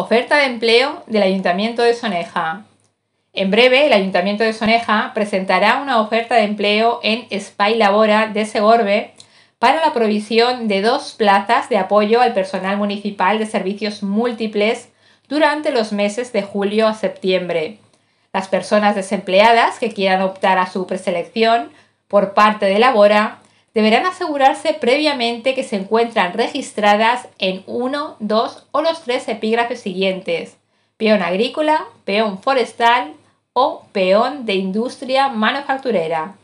Oferta de empleo del Ayuntamiento de Soneja. En breve, el Ayuntamiento de Soneja presentará una oferta de empleo en Spy Labora de Segorbe para la provisión de dos plazas de apoyo al personal municipal de servicios múltiples durante los meses de julio a septiembre. Las personas desempleadas que quieran optar a su preselección por parte de Labora deberán asegurarse previamente que se encuentran registradas en uno, dos o los tres epígrafes siguientes, peón agrícola, peón forestal o peón de industria manufacturera.